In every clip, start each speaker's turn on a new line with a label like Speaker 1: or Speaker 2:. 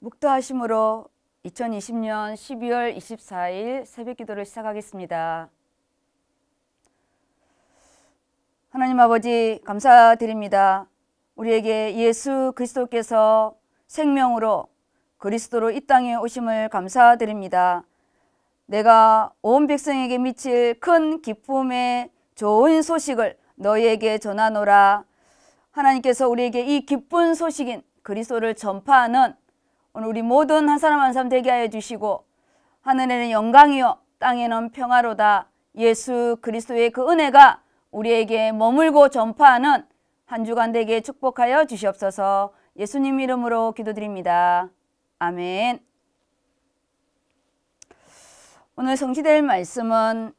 Speaker 1: 묵도하심으로 2020년 12월 24일 새벽 기도를 시작하겠습니다. 하나님 아버지 감사드립니다. 우리에게 예수 그리스도께서 생명으로 그리스도로 이 땅에 오심을 감사드립니다. 내가 온 백성에게 미칠 큰 기쁨의 좋은 소식을 너희에게 전하노라. 하나님께서 우리에게 이 기쁜 소식인 그리스도를 전파하는 오늘 우리 모든 한 사람 한 사람 되게 하여 주시고 하늘에는 영광이요 땅에는 평화로다 예수 그리스도의 그 은혜가 우리에게 머물고 전파하는 한 주간 되게 축복하여 주시옵소서 예수님 이름으로 기도드립니다. 아멘 오늘 성취될 말씀은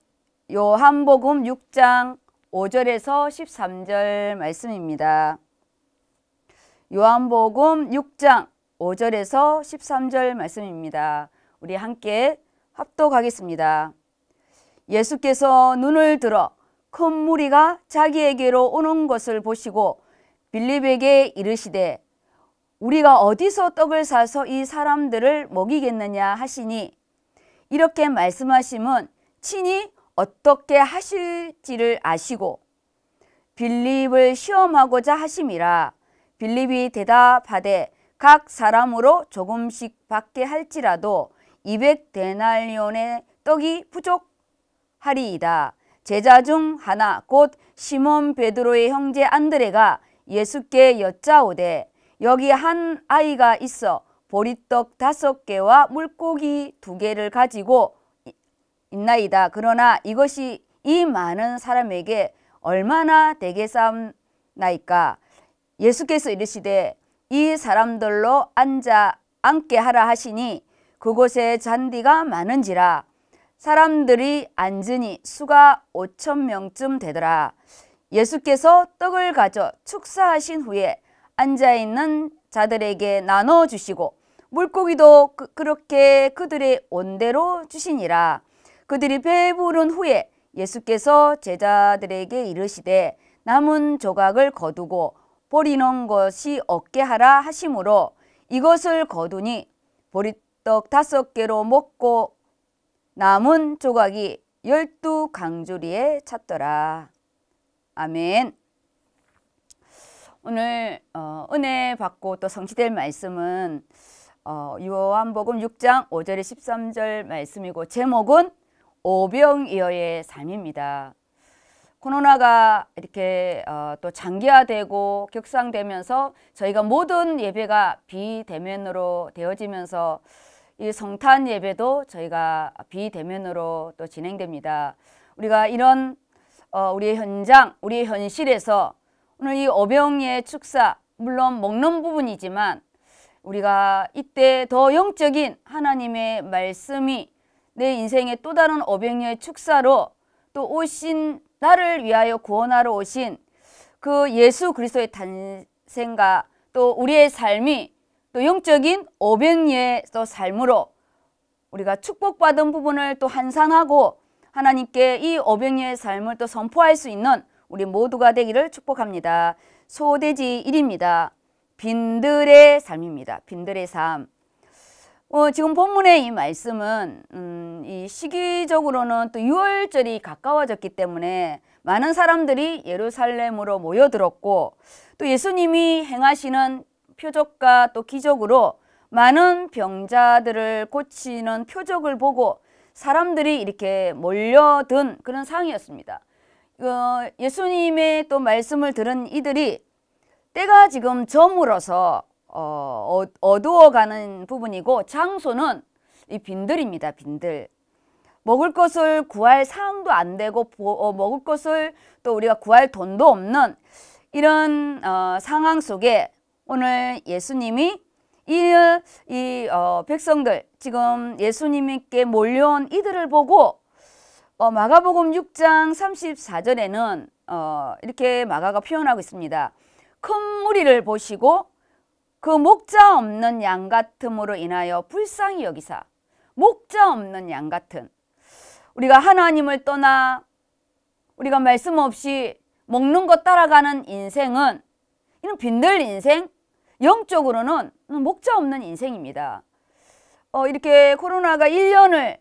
Speaker 1: 요한복음 6장 5절에서 13절 말씀입니다. 요한복음 6장 5절에서 13절 말씀입니다. 우리 함께 합독하겠습니다. 예수께서 눈을 들어 큰 무리가 자기에게로 오는 것을 보시고 빌립에게 이르시되 우리가 어디서 떡을 사서 이 사람들을 먹이겠느냐 하시니 이렇게 말씀하심은 친히 어떻게 하실지를 아시고 빌립을 시험하고자 하심이라 빌립이 대답하되 각 사람으로 조금씩 받게 할지라도 이백 데나리온의 떡이 부족하리이다. 제자 중 하나 곧 시몬 베드로의 형제 안드레가 예수께 여짜오되 여기 한 아이가 있어 보리떡 다섯 개와 물고기 두 개를 가지고 있나이다. 그러나 이것이 이 많은 사람에게 얼마나 되게 삼나이까 예수께서 이르시되 이 사람들로 앉아 앉게 하라 하시니 그곳에 잔디가 많은지라 사람들이 앉으니 수가 오천 명쯤 되더라. 예수께서 떡을 가져 축사하신 후에 앉아 있는 자들에게 나눠 주시고 물고기도 그, 그렇게 그들의 온대로 주시니라. 그들이 배부른 후에 예수께서 제자들에게 이르시되 남은 조각을 거두고 버리는 것이 없게 하라 하심으로 이것을 거두니 보리떡 다섯 개로 먹고 남은 조각이 열두 강조리에 찼더라. 아멘. 오늘 어, 은혜 받고 또 성취될 말씀은 어, 요한복음 6장 5절에 13절 말씀이고 제목은 오병이어의 삶입니다. 코로나가 이렇게 어, 또 장기화되고 격상되면서 저희가 모든 예배가 비대면으로 되어지면서 이 성탄 예배도 저희가 비대면으로 또 진행됩니다. 우리가 이런 어, 우리의 현장, 우리의 현실에서 오늘 이 어병의 축사, 물론 먹는 부분이지만 우리가 이때 더 영적인 하나님의 말씀이 내 인생의 또 다른 어병의 축사로 또 오신 나를 위하여 구원하러 오신 그 예수 그리스도의 탄생과 또 우리의 삶이 또 영적인 오병의 또 삶으로 우리가 축복받은 부분을 또 한산하고 하나님께 이 오병의 삶을 또 선포할 수 있는 우리 모두가 되기를 축복합니다. 소대지 1입니다. 빈들의 삶입니다. 빈들의 삶. 어, 지금 본문의 이 말씀은 음, 이 시기적으로는 또 6월절이 가까워졌기 때문에 많은 사람들이 예루살렘으로 모여들었고 또 예수님이 행하시는 표적과 또 기적으로 많은 병자들을 고치는 표적을 보고 사람들이 이렇게 몰려든 그런 상이었습니다. 황 어, 예수님의 또 말씀을 들은 이들이 때가 지금 저물어서 어, 어, 어두워가는 부분이고 장소는 이 빈들입니다. 빈들. 먹을 것을 구할 상황도 안 되고 보, 어, 먹을 것을 또 우리가 구할 돈도 없는 이런 어, 상황 속에 오늘 예수님이 이, 이 어, 백성들 지금 예수님께 몰려온 이들을 보고 어, 마가복음 6장 34절에는 어, 이렇게 마가가 표현하고 있습니다. 큰 무리를 보시고 그 목자 없는 양 같음으로 인하여 불쌍히 여기사 목자 없는 양 같은 우리가 하나님을 떠나 우리가 말씀 없이 먹는 것 따라가는 인생은 이런 빈들 인생 영적으로는 목자 없는 인생입니다. 어, 이렇게 코로나가 1년을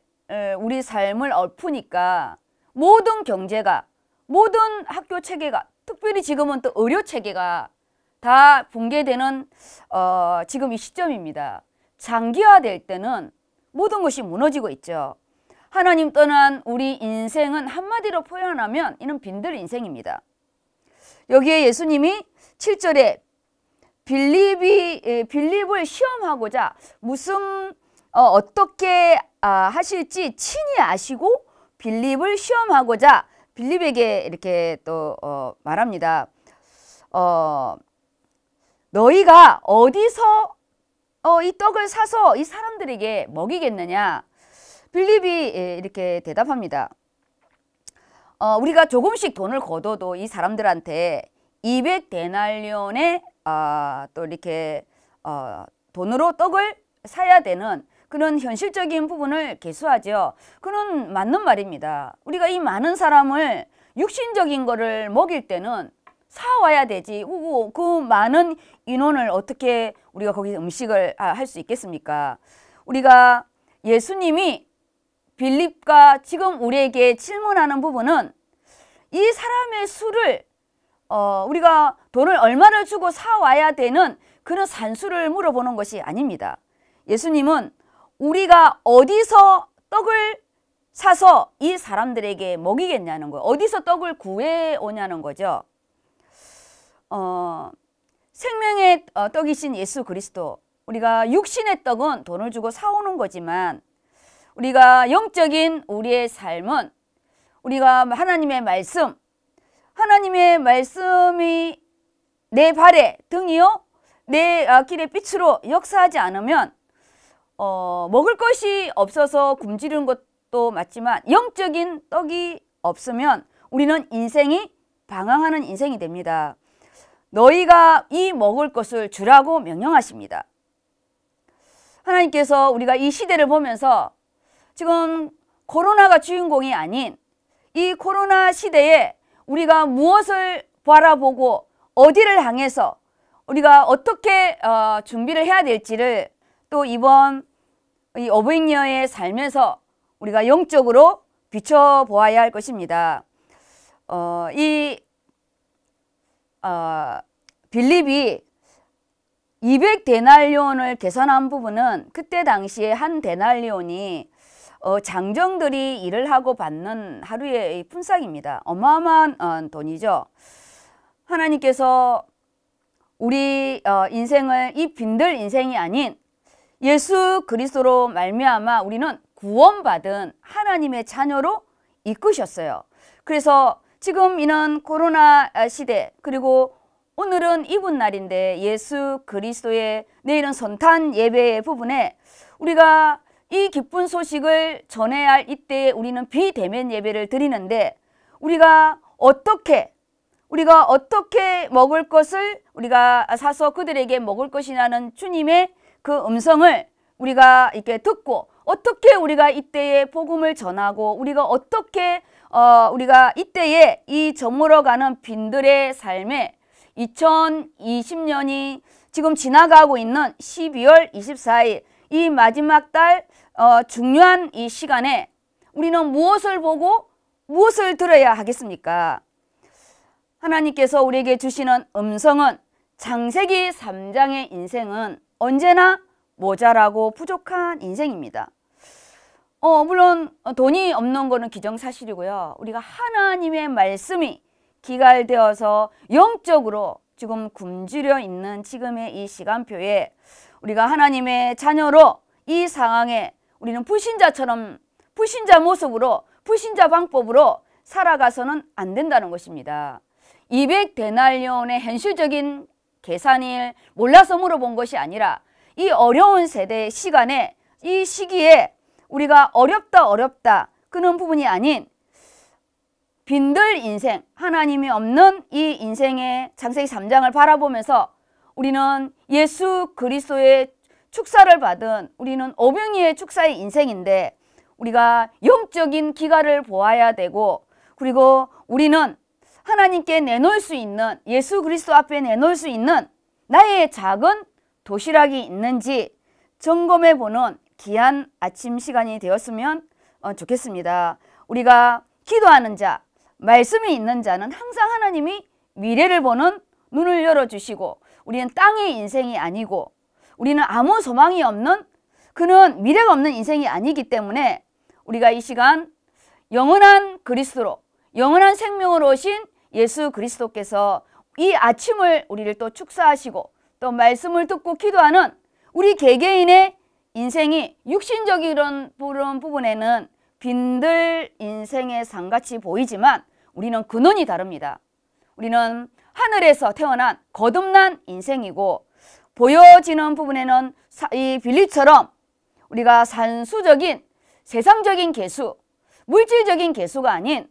Speaker 1: 우리 삶을 엎으니까 모든 경제가 모든 학교 체계가 특별히 지금은 또 의료 체계가 다 붕괴되는 어, 지금 이 시점입니다. 장기화될 때는 모든 것이 무너지고 있죠. 하나님 떠난 우리 인생은 한마디로 표현하면 이는 빈들 인생입니다. 여기에 예수님이 7절에 빌립이 빌립을 시험하고자 무슨 어, 어떻게 아, 하실지 친히 아시고 빌립을 시험하고자 빌립에게 이렇게 또 어, 말합니다. 어, 너희가 어디서 어, 이 떡을 사서 이 사람들에게 먹이겠느냐? 빌립이 예, 이렇게 대답합니다. 어, 우리가 조금씩 돈을 걷어도 이 사람들한테 200데날리온의 아, 또 이렇게 어, 돈으로 떡을 사야 되는 그런 현실적인 부분을 개수하죠. 그는 맞는 말입니다. 우리가 이 많은 사람을 육신적인 거를 먹일 때는 사와야 되지. 그 많은 인원을 어떻게 우리가 거기서 음식을 아, 할 수 있겠습니까? 우리가 예수님이 빌립과 지금 우리에게 질문하는 부분은 이 사람의 술을 어, 우리가 돈을 얼마를 주고 사와야 되는 그런 산수를 물어보는 것이 아닙니다. 예수님은 우리가 어디서 떡을 사서 이 사람들에게 먹이겠냐는 거예요. 어디서 떡을 구해 오냐는 거죠. 어, 생명의 어, 떡이신 예수 그리스도 우리가 육신의 떡은 돈을 주고 사오는 거지만 우리가 영적인 우리의 삶은 우리가 하나님의 말씀 하나님의 말씀이 내 발에 등이요 내 아, 길의 빛으로 역사하지 않으면 어, 먹을 것이 없어서 굶주리는 것도 맞지만 영적인 떡이 없으면 우리는 인생이 방황하는 인생이 됩니다. 너희가 이 먹을 것을 주라고 명령하십니다. 하나님께서 우리가 이 시대를 보면서 지금 코로나가 주인공이 아닌 이 코로나 시대에 우리가 무엇을 바라보고 어디를 향해서 우리가 어떻게 어, 준비를 해야 될지를 또 이번 이 어버이녀에 살면서 우리가 영적으로 비춰보아야 할 것입니다. 어, 이 어, 빌립이 200데날리온을 개선한 부분은 그때 당시에 한 데날리온이 어, 장정들이 일을 하고 받는 하루의 품삯입니다. 어마어마한 어, 돈이죠. 하나님께서 우리 어, 인생을 이 빈들 인생이 아닌 예수 그리스도로 말미암아 우리는 구원받은 하나님의 자녀로 이끄셨어요. 그래서 지금 이는 코로나 시대 그리고 오늘은 이분 날인데 예수 그리스도의 내일은 네, 선탄 예배의 부분에 우리가 이 기쁜 소식을 전해야 할 이때에 우리는 비대면 예배를 드리는데 우리가 어떻게 우리가 어떻게 먹을 것을 우리가 사서 그들에게 먹을 것이라는 주님의 그 음성을 우리가 이렇게 듣고 어떻게 우리가 이때에 복음을 전하고 우리가 어떻게 어, 우리가 이때에 이 저물어가는 빈들의 삶에 2020년이 지금 지나가고 있는 12월 24일 이 마지막 달 어, 중요한 이 시간에 우리는 무엇을 보고 무엇을 들어야 하겠습니까? 하나님께서 우리에게 주시는 음성은 장세기 3장의 인생은 언제나 모자라고 부족한 인생입니다. 어, 물론 돈이 없는 거는 기정사실이고요. 우리가 하나님의 말씀이 기갈되어서 영적으로 지금 굶주려 있는 지금의 이 시간표에 우리가 하나님의 자녀로 이 상황에 우리는 불신자처럼 불신자 모습으로 불신자 방법으로 살아가서는 안 된다는 것입니다. 200데날리온의 현실적인 계산일 몰라서 물어본 것이 아니라 이 어려운 세대 시간에 이 시기에 우리가 어렵다 어렵다 그런 부분이 아닌 빈들 인생 하나님이 없는 이 인생의 장세기 3장을 바라보면서 우리는 예수 그리스도의 축사를 받은 우리는 오병이의 축사의 인생인데 우리가 영적인 기가를 보아야 되고 그리고 우리는 하나님께 내놓을 수 있는 예수 그리스도 앞에 내놓을 수 있는 나의 작은 도시락이 있는지 점검해 보는 귀한 아침 시간이 되었으면 어, 좋겠습니다. 우리가 기도하는 자, 말씀이 있는 자는 항상 하나님이 미래를 보는 눈을 열어주시고 우리는 땅의 인생이 아니고 우리는 아무 소망이 없는 그는 미래가 없는 인생이 아니기 때문에 우리가 이 시간 영원한 그리스도로 영원한 생명으로 오신 예수 그리스도께서 이 아침을 우리를 또 축사하시고 또 말씀을 듣고 기도하는 우리 개개인의 인생이 육신적인 그런 부분에는 빈들 인생의 상같이 보이지만 우리는 근원이 다릅니다. 우리는 하늘에서 태어난 거듭난 인생이고 보여지는 부분에는 이 빌립처럼 우리가 산수적인 세상적인 개수, 물질적인 개수가 아닌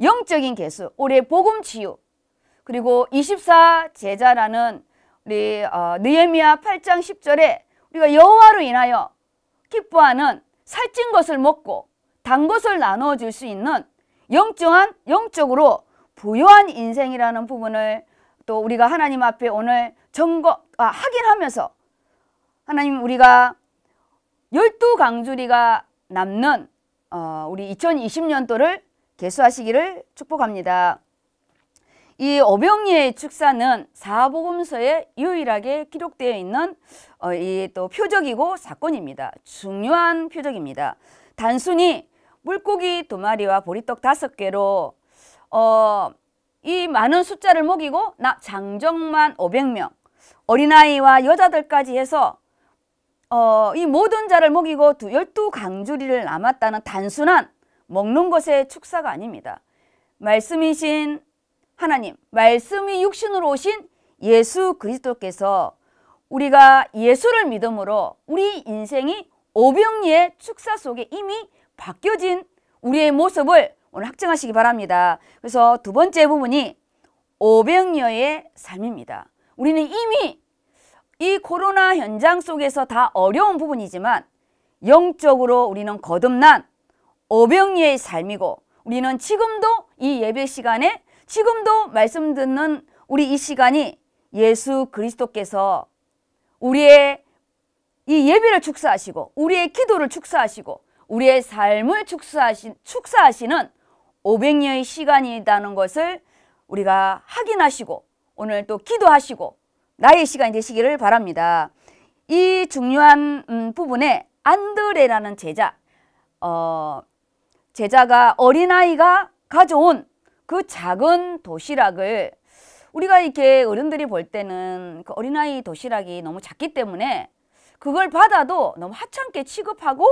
Speaker 1: 영적인 개수, 올해 복음 치유, 그리고 24 제자라는 우리 어, 느헤미야 8장 10절에 그러니까 여호와로 인하여 기뻐하는 살찐 것을 먹고 단 것을 나누어 줄 수 있는 영적한 영적으로 부유한 인생이라는 부분을 또 우리가 하나님 앞에 오늘 점거 아, 확인하면서 하나님 우리가 열두 강주리가 남는 어, 우리 2020년도를 개수하시기를 축복합니다. 이오병리의 축사는 사복음서에 유일하게 기록되어 있는 어, 이 또 표적이고 사건입니다. 중요한 표적입니다. 단순히 물고기 두 마리와 보리떡 다섯 개로 어, 이 많은 숫자를 먹이고 나 장정만 500명 어린아이와 여자들까지 해서 어, 이 모든 자를 먹이고 두, 12강주리를 남았다는 단순한 먹는 것의 축사가 아닙니다. 말씀이신 하나님 말씀이 육신으로 오신 예수 그리스도께서 우리가 예수를 믿음으로 우리 인생이 오병리의 축사 속에 이미 바뀌어진 우리의 모습을 오늘 확증하시기 바랍니다. 그래서 두 번째 부분이 오병여의 삶입니다. 우리는 이미 이 코로나 현장 속에서 다 어려운 부분이지만 영적으로 우리는 거듭난 오병여의 삶이고 우리는 지금도 이 예배 시간에 지금도 말씀 듣는 우리 이 시간이 예수 그리스도께서 우리의 이 예배를 축사하시고 우리의 기도를 축사하시고 우리의 삶을 축사하신, 축사하시는 500년의 시간이라는 것을 우리가 확인하시고 오늘 또 기도하시고 나의 시간이 되시기를 바랍니다. 이 중요한 음, 부분에 안드레라는 제자, 어, 제자가 어린아이가 가져온 그 작은 도시락을 우리가 이렇게 어른들이 볼 때는 그 어린아이 도시락이 너무 작기 때문에 그걸 받아도 너무 하찮게 취급하고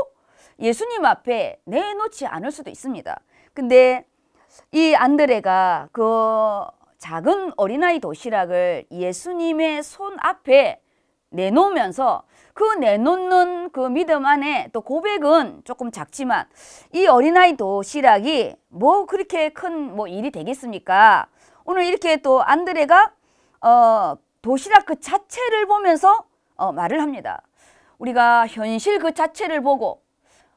Speaker 1: 예수님 앞에 내놓지 않을 수도 있습니다. 근데 이 안드레가 그 작은 어린아이 도시락을 예수님의 손 앞에 내놓으면서 그 내놓는 그 믿음 안에 또 고백은 조금 작지만 이 어린아이 도시락이 뭐 그렇게 큰 뭐 일이 되겠습니까? 오늘 이렇게 또 안드레가 어, 도시락 그 자체를 보면서 어, 말을 합니다. 우리가 현실 그 자체를 보고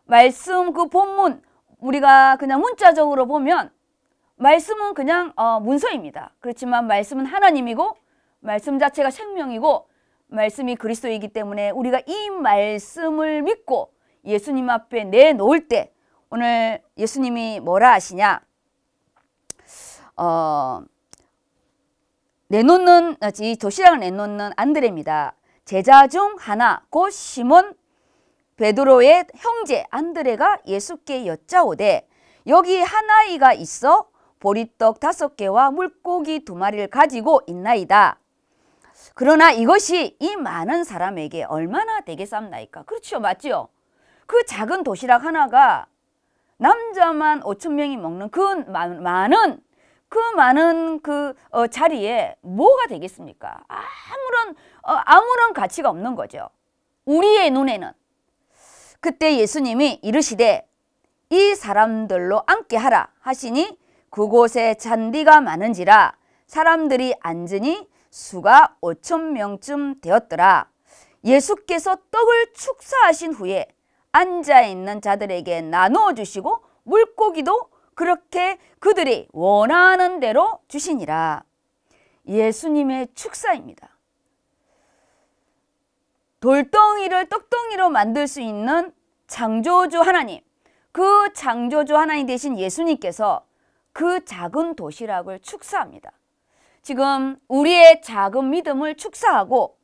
Speaker 1: 말씀 그 본문 우리가 그냥 문자적으로 보면 말씀은 그냥 어, 문서입니다. 그렇지만 말씀은 하나님이고 말씀 자체가 생명이고 말씀이 그리스도이기 때문에 우리가 이 말씀을 믿고 예수님 앞에 내놓을 때 오늘 예수님이 뭐라 하시냐? 어, 내놓는 이 도시락을 내놓는 안드레입니다. 제자 중 하나 곧 시몬 베드로의 형제 안드레가 예수께 여짜오되 여기 한 아이가 있어 보리떡 다섯 개와 물고기 두 마리를 가지고 있나이다. 그러나 이것이 이 많은 사람에게 얼마나 되게쌉나이까 그렇죠. 맞지그 작은 도시락 하나가 남자만 5천 명이 먹는 그 많은 그 많은 그 어, 자리에 뭐가 되겠습니까? 아무런 어, 아무런 가치가 없는 거죠. 우리의 눈에는 그때 예수님이 이르시되 이 사람들로 앉게 하라 하시니 그곳에 잔디가 많은지라 사람들이 앉으니 수가 5천 명쯤 되었더라. 예수께서 떡을 축사하신 후에 앉아 있는 자들에게 나누어 주시고 물고기도 그렇게 그들이 원하는 대로 주시니라. 예수님의 축사입니다. 돌덩이를 떡덩이로 만들 수 있는 창조주 하나님, 그 창조주 하나님 되신 예수님께서 그 작은 도시락을 축사합니다. 지금 우리의 작은 믿음을 축사하고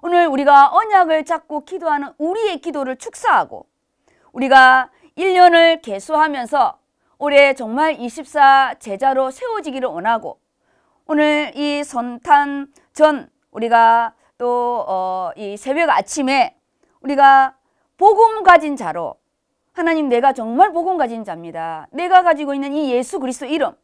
Speaker 1: 오늘 우리가 언약을 잡고 기도하는 우리의 기도를 축사하고 우리가 1년을 개수하면서 올해 정말 24 제자로 세워지기를 원하고 오늘 이 선탄 전 우리가 또어이 새벽 아침에 우리가 복음 가진 자로 하나님 내가 정말 복음 가진 자입니다. 내가 가지고 있는 이 예수 그리스도 이름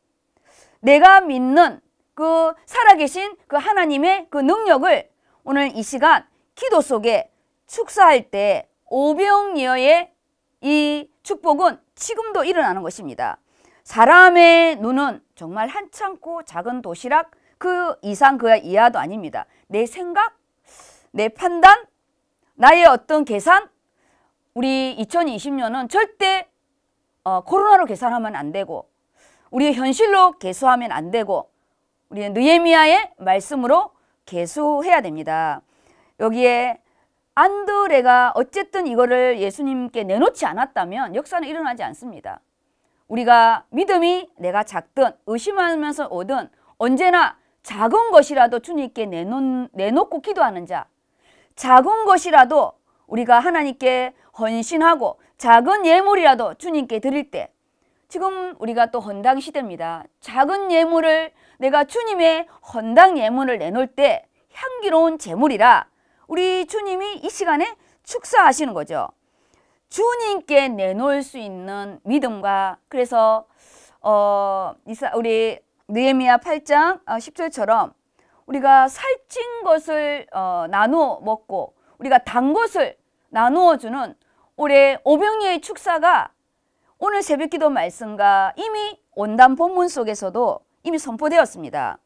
Speaker 1: 내가 믿는 그 살아계신 그 하나님의 그 능력을 오늘 이 시간 기도 속에 축사할 때 오병이어의 이 축복은 지금도 일어나는 것입니다. 사람의 눈은 정말 한창고 작은 도시락 그 이상 그 이하도 아닙니다. 내 생각, 내 판단, 나의 어떤 계산 우리 2020년은 절대 어, 코로나로 계산하면 안 되고 우리 현실로 계수하면 안 되고 우리는 느헤미야의 말씀으로 개수해야 됩니다. 여기에 안드레가 어쨌든 이거를 예수님께 내놓지 않았다면 역사는 일어나지 않습니다. 우리가 믿음이 내가 작든 의심하면서 오든 언제나 작은 것이라도 주님께 내놓, 내놓고 기도하는 자 작은 것이라도 우리가 하나님께 헌신하고 작은 예물이라도 주님께 드릴 때 지금 우리가 또 헌당 시대입니다. 작은 예물을 내가 주님의 헌당 예물을 내놓을 때 향기로운 재물이라 우리 주님이 이 시간에 축사하시는 거죠. 주님께 내놓을 수 있는 믿음과 그래서 어 우리 느헤미야 8장 10절처럼 어, 우리가 살찐 것을 어, 나누어 먹고 우리가 단 것을 나누어 주는 올해 오병리의 축사가 오늘 새벽기도 말씀과 이미 온단 본문 속에서도 이미 선포되었습니다.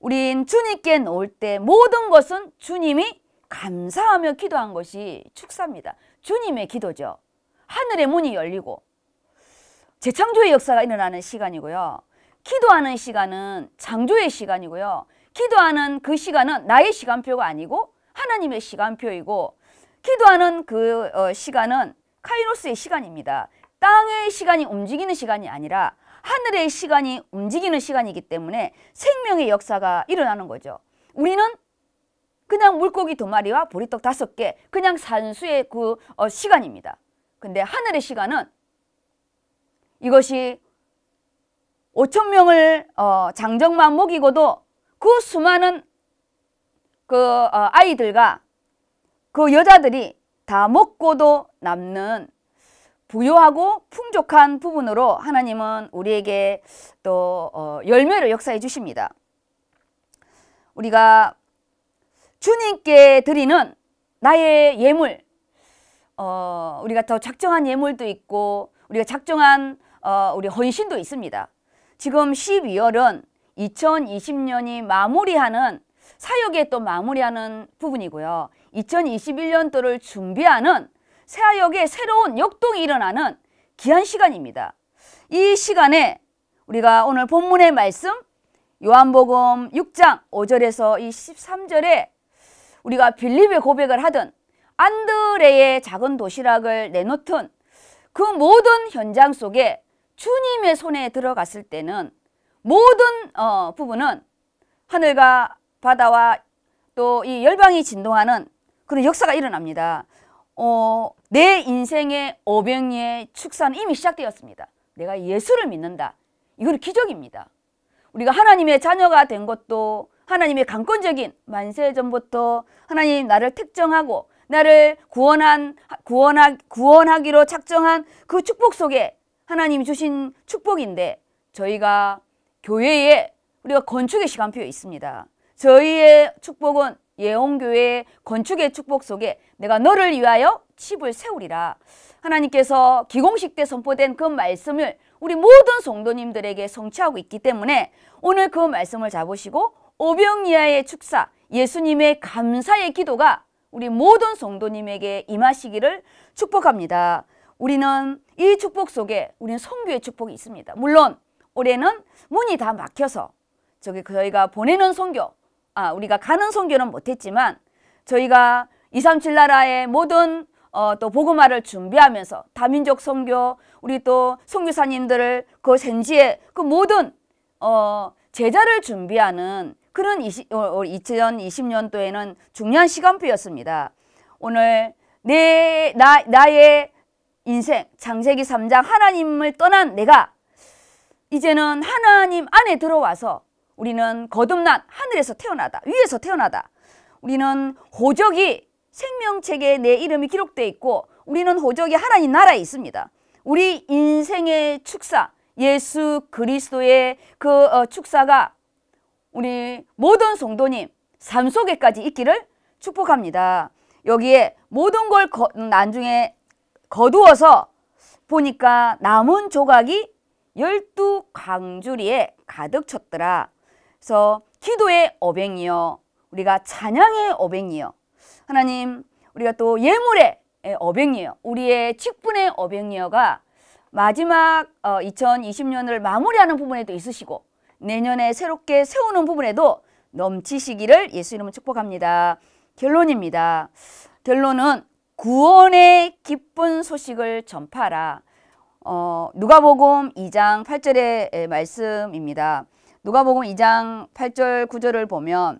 Speaker 1: 우린 주님께 놓을 때 모든 것은 주님이 감사하며 기도한 것이 축사입니다. 주님의 기도죠. 하늘의 문이 열리고 재창조의 역사가 일어나는 시간이고요. 기도하는 시간은 창조의 시간이고요. 기도하는 그 시간은 나의 시간표가 아니고 하나님의 시간표이고 기도하는 그 어, 시간은 카이노스의 시간입니다. 땅의 시간이 움직이는 시간이 아니라 하늘의 시간이 움직이는 시간이기 때문에 생명의 역사가 일어나는 거죠. 우리는 그냥 물고기 두 마리와 보리떡 다섯 개 그냥 산수의 그 어, 시간입니다. 근데 하늘의 시간은 이것이 5천 명을 어, 장정만 먹이고도 그 수많은 그 어, 아이들과 그 여자들이 다 먹고도 남는 부유하고 풍족한 부분으로 하나님은 우리에게 또 어, 열매를 역사해 주십니다. 우리가 주님께 드리는 나의 예물, 어, 우리가 더 작정한 예물도 있고 우리가 작정한 어, 우리 헌신도 있습니다. 지금 12월은 2020년이 마무리하는 사역에 또 마무리하는 부분이고요. 2021년도를 준비하는 새하역에 새로운 역동이 일어나는 귀한 시간입니다. 이 시간에 우리가 오늘 본문의 말씀 요한복음 6장 5절에서 이 13절에 우리가 빌립의 고백을 하던 안드레의 작은 도시락을 내놓던 그 모든 현장 속에 주님의 손에 들어갔을 때는 모든 어, 부분은 하늘과 바다와 또 이 열방이 진동하는 그런 역사가 일어납니다. 어, 내 인생의 오병이의 축사는 이미 시작되었습니다. 내가 예수를 믿는다. 이건 기적입니다. 우리가 하나님의 자녀가 된 것도 하나님의 강권적인 만세전부터 하나님 나를 택정하고 나를 구원한 구원하, 구원하기로 작정한 그 축복 속에 하나님 주신 축복인데 저희가 교회에 우리가 건축의 시간표에 있습니다. 저희의 축복은 예언교회의 건축의 축복 속에 내가 너를 위하여 집을 세우리라. 하나님께서 기공식 때 선포된 그 말씀을 우리 모든 성도님들에게 성취하고 있기 때문에 오늘 그 말씀을 잡으시고 오병이아의 축사 예수님의 감사의 기도가 우리 모든 성도님에게 임하시기를 축복합니다. 우리는 이 축복 속에 우리는 성교의 축복이 있습니다. 물론 올해는 문이 다 막혀서 저기 저희가 보내는 성교 아, 우리가 가는 선교는 못했지만 저희가 237 나라의 모든 어, 또 복음화를 준비하면서 다민족 선교 우리 또 선교사님들을 그 생지에 그 모든 어, 제자를 준비하는 그런 20, 어, 2020년도에는 어, 중요한 시간표였습니다. 오늘 내 나, 나의 인생 장세기 3장 하나님을 떠난 내가 이제는 하나님 안에 들어와서 우리는 거듭난 하늘에서 태어나다, 위에서 태어나다. 우리는 호적이 생명책에 내 이름이 기록돼 있고 우리는 호적이 하나님 나라에 있습니다. 우리 인생의 축사, 예수 그리스도의 그 어, 축사가 우리 모든 성도님 삶 속에까지 있기를 축복합니다. 여기에 모든 걸 거, 나중에 거두어서 보니까 남은 조각이 열두 광주리에 가득 쳤더라. 그래서 기도의 어뱅이요. 우리가 찬양의 어뱅이요. 하나님, 우리가 또 예물의 어뱅이요. 우리의 직분의 어뱅이요가 마지막 2020년을 어, 마무리하는 부분에도 있으시고 내년에 새롭게 세우는 부분에도 넘치시기를 예수 이름으 축복합니다. 결론입니다. 결론은 구원의 기쁜 소식을 전파라 어, 누가복음 2장 8절의 말씀입니다. 누가복음 2장 8절 9절을 보면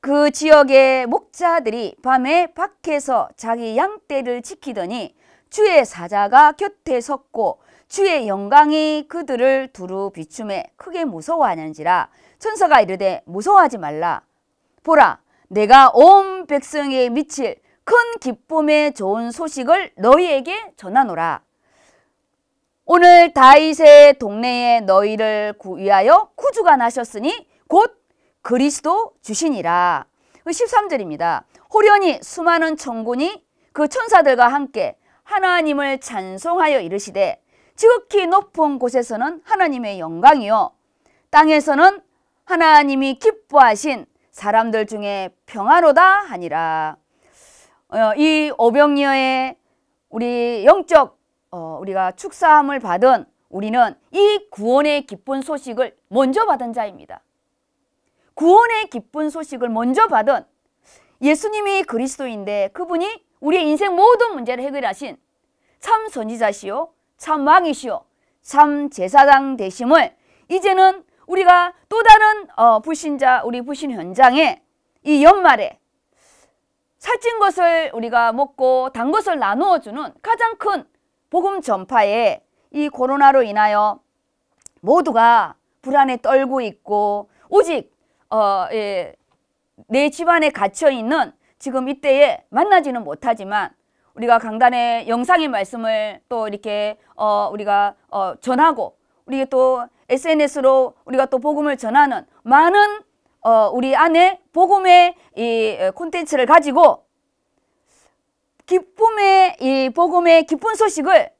Speaker 1: 그 지역의 목자들이 밤에 밖에서 자기 양떼를 지키더니 주의 사자가 곁에 섰고 주의 영광이 그들을 두루 비춤에 크게 무서워하는지라 천사가 이르되 무서워하지 말라 보라 내가 온 백성에 미칠 큰 기쁨의 좋은 소식을 너희에게 전하노라 오늘 다윗의 동네에 너희를 구 위하여 구주가 나셨으니 곧 그리스도 주시니라. 13절입니다. 그 호련히 수많은 천군이 그 천사들과 함께 하나님을 찬송하여 이르시되 지극히 높은 곳에서는 하나님의 영광이요 땅에서는 하나님이 기뻐하신 사람들 중에 평화로다 하니라. 어, 이 오병이어의 우리 영적 어, 우리가 축사함을 받은 우리는 이 구원의 기쁜 소식을 먼저 받은 자입니다. 구원의 기쁜 소식을 먼저 받은 예수님이 그리스도인데 그분이 우리의 인생 모든 문제를 해결하신 참 선지자시요, 참 왕이시요, 참 제사장 되심을 이제는 우리가 또 다른 어, 불신자, 우리 불신 현장에 이 연말에 살찐 것을 우리가 먹고 단 것을 나누어주는 가장 큰 복음 전파에 이 코로나로 인하여 모두가 불안에 떨고 있고 오직 어, 예, 내 집안에 갇혀 있는 지금 이때에 만나지는 못하지만 우리가 강단의 영상의 말씀을 또 이렇게 어, 우리가 어, 전하고 우리 또 SNS로 우리가 또 복음을 전하는 많은 어, 우리 안에 복음의 이 콘텐츠를 가지고 기쁨의 이 복음의 기쁜 소식을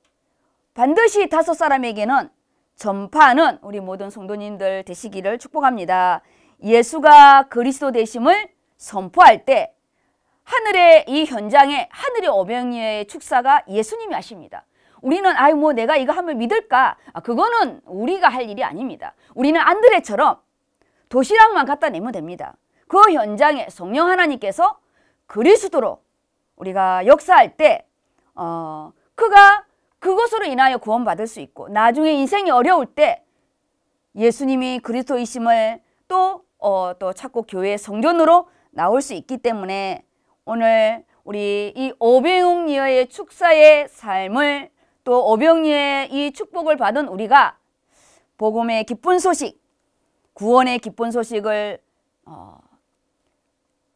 Speaker 1: 반드시 다섯 사람에게는 전파하는 우리 모든 성도님들 되시기를 축복합니다. 예수가 그리스도 되심을 선포할 때 하늘의 이 현장에 하늘의 어명의 축사가 예수님이 하십니다. 우리는 아유 뭐 내가 이거 하면 믿을까? 아, 그거는 우리가 할 일이 아닙니다. 우리는 안드레처럼 도시락만 갖다 내면 됩니다. 그 현장에 성령 하나님께서 그리스도로 우리가 역사할 때 어, 그가 그것으로 인하여 구원받을 수 있고 나중에 인생이 어려울 때 예수님이 그리스도이심을 또, 어, 또 찾고 교회의 성전으로 나올 수 있기 때문에 오늘 우리 이오병리어의 축사의 삶을 또오병리어의이 축복을 받은 우리가 복음의 기쁜 소식, 구원의 기쁜 소식을 어,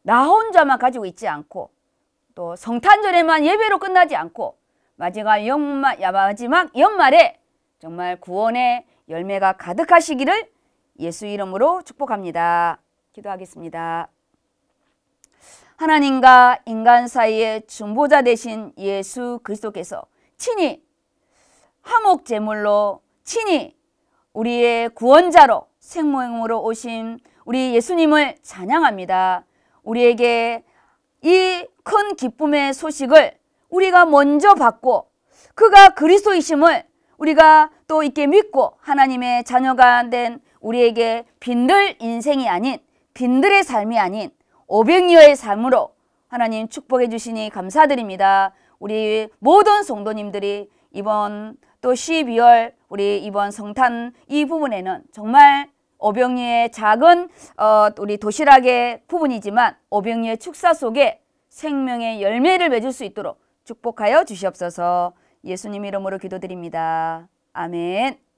Speaker 1: 나 혼자만 가지고 있지 않고 또 성탄절에만 예배로 끝나지 않고 마지막, 연마, 마지막 연말에 정말 구원의 열매가 가득하시기를 예수 이름으로 축복합니다. 기도하겠습니다. 하나님과 인간 사이의 중보자 되신 예수 그리스도께서 친히 화목 제물로 친히 우리의 구원자로 생명으로 오신 우리 예수님을 찬양합니다. 우리에게 이큰 기쁨의 소식을 우리가 먼저 받고 그가 그리스도이심을 우리가 또 있게 믿고 하나님의 자녀가 된 우리에게 빈들 인생이 아닌 빈들의 삶이 아닌 오백리의 삶으로 하나님 축복해 주시니 감사드립니다. 우리 모든 성도님들이 이번 또 12월 우리 이번 성탄 이 부분에는 정말 오병이의 작은 어, 우리 도시락의 부분이지만 오병이의 축사 속에 생명의 열매를 맺을 수 있도록 축복하여 주시옵소서 예수님 이름으로 기도드립니다. 아멘.